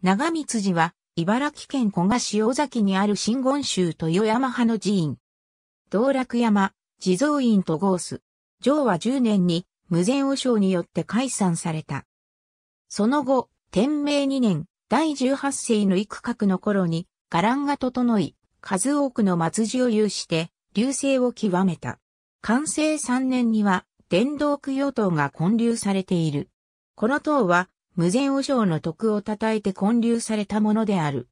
長光寺は、茨城県古河市尾崎にある真言宗と山派の寺院。道楽山、地蔵院と合ス。上和10年に、無禅和尚によって解散された。その後、天明2年、第18世の幾角の頃に、伽藍が整い、数多くの末寺を有して、流星を極めた。完成3年には、伝道供養塔が建立されている。この塔は、無前和尚の徳を称えて建立されたものである。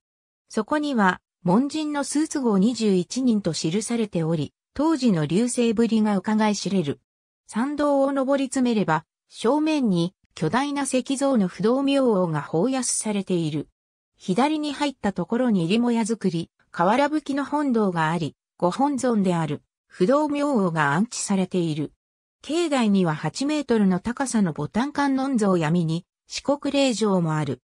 そこには、門人のスーツ号21人と記されており、当時の流星ぶりが伺い知れる。参道を登り詰めれば、正面に巨大な石像の不動明王が放安されている。左に入ったところに入母屋作り、瓦吹きの本堂があり、ご本尊である不動明王が安置されている。境内には8メートルの高さのボタン観音像闇に四国霊場もある。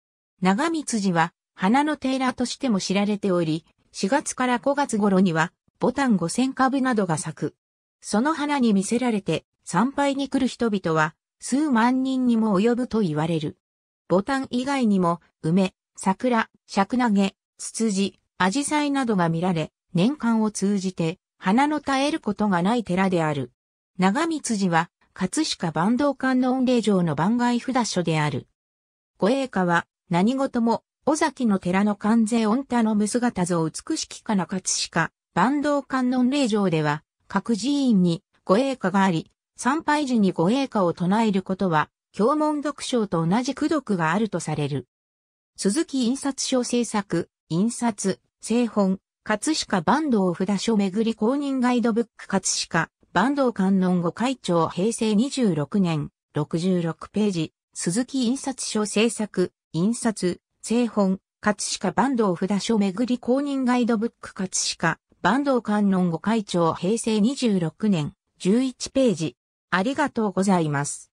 長光寺は花の寺としても知られており、4月から5月頃にはボタン5000株などが咲く。その花に見せられて参拝に来る人々は数万人にも及ぶと言われる。ボタン以外にも梅、桜、尺投げ、ツツジ、アジサイなどが見られ、年間を通じて花の絶えることがない寺である。長光寺は葛飾万道観音霊場の番外札所である。御栄歌は、何事も、尾崎の寺の関税御田の無姿像美しきかな葛飾、万道観音霊場では、各寺院に御栄歌があり、参拝時に御栄歌を唱えることは、教文読書と同じ苦読があるとされる。鈴木印刷所制作、印刷、製本、葛飾万道札所巡り公認ガイドブック葛飾、坂東観音御会長平成26年、66ページ、鈴木印刷所制作、印刷、製本、葛飾坂東札所巡り公認ガイドブック葛飾、坂東観音御会長平成26年、11ページ。ありがとうございます。